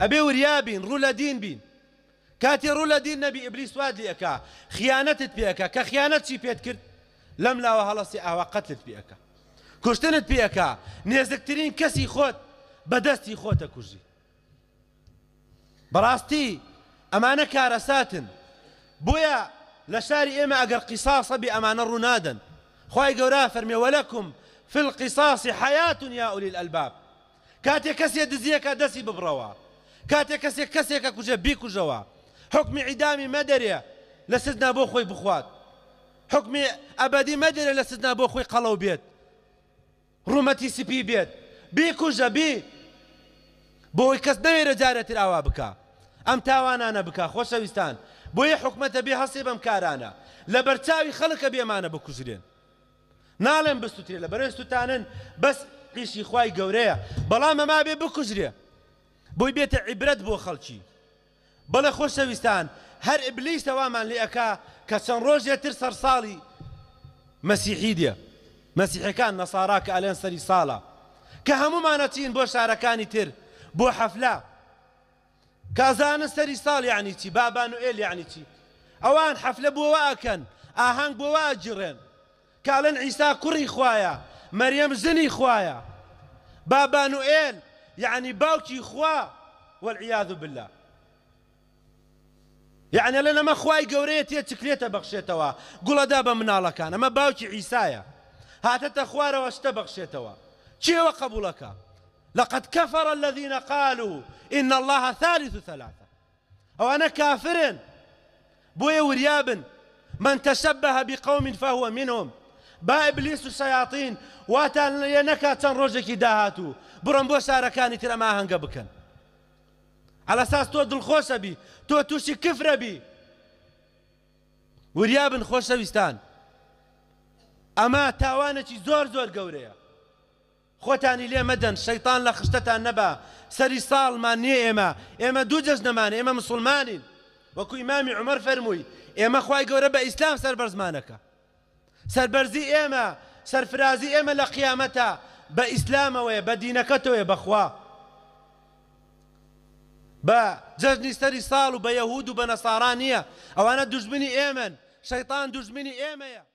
أبي وريابين رولا دين بين كاتي رولا دين نبي إبليس واد لي أكا خيانتت بي أكا كخيانت شي بيت كرت لم لا وهلصي أهوى قتلت بي أكا كشتنت بي أكا نيزكترين كسي خوت بدستي خوت أكوزي براستي أمانة كارسات بويا لشاري إما أقر قصاص بأمانة رنادا خواي قورا فرمي ولكم في القصاص حياة يا أولي الألباب كاتي كسي دزيكا دسي ببروا كاتك كسي كسي كوجا بيكو جوا حكم اعدامي مدري لسدنا بوخوي بخوات حكم ابدي مدري لسدنا بوخوي قلو بيت روماتي سي بي بيت بيكو جبي بوي كس دير جارت الاوابكا ام تاوانا انا بكا خوشويستان بوي حكمته بي حسيب امكارانا لبرتاوي خلق بي امانه بكوزرين نالم بستوتيل برستوتانن بس قيشي خواي غوريا بلا ما ما بي بكوزرين بۆی بێتە عیبرەت بۆ خەڵکی بەڵە خۆشەویستان هەر ئبلیسەوامان لێ ئەکا کە چەند روز تر سەر ساڵی مەسیحی دیە مەسیحەکان نەسارا کە ئەلێن سەری ساڵە کە هەمومانە چین بۆ تر بو حفلا كازان سەری ساڵ یعنی چی بابا و ئێل یعنی چی حفلا بو بۆوە ئەکەن بو واجرن ئەجیڕێن کاڵەن ئیسا کوڕی خوایە مەریەم زنی خوایە بابان يعني باوكي خوا والعياذ بالله يعني ما خواي قوريت يا تكليتا بخشيتوا بەخشێتەوە دابا بە مناڵەکان ئەمە باوکی عیسایە هاتەتە خوارەوە شتە بەخشێتەوە شي وقبولك لقد كفر الذين قالوا إن الله ثالث ثلاثة أو أنا كافر بوي ورياب من تشبه بقوم فهو منهم با ئەبلیس و سەیاتین واتان لێ نەکات چەند ڕۆژێکی داهاتوو بڕم بۆ شارەکانی ترەما هەنگە بکەن ئەلەساس تۆ دڵخۆشەبی تۆ تووشی کفرەبی وریا بن خۆشەویستان ئەمە تاوانێکی زۆر زۆر گەورەیە خۆتانی لێ مەدەن شەیتان لە خشتتان نەبا سەری ساڵمان نیە ئێمە ئێمە دوو جەژ نەمان ئێمە مسلمانین وەکو ئیمامی عمەر فەرمووی ئێمە خی گەورە بە ئیسلام سەر بەرزمانەکە سربەرزی ايما سەرفرازی ئێمە لە قیامەتە بە ئیسلامەوەی بە دینەکەتەوەی بەخوا بە جەژنی سەری ساڵ و بە یەهود و بە نەساران نییە ئەوانە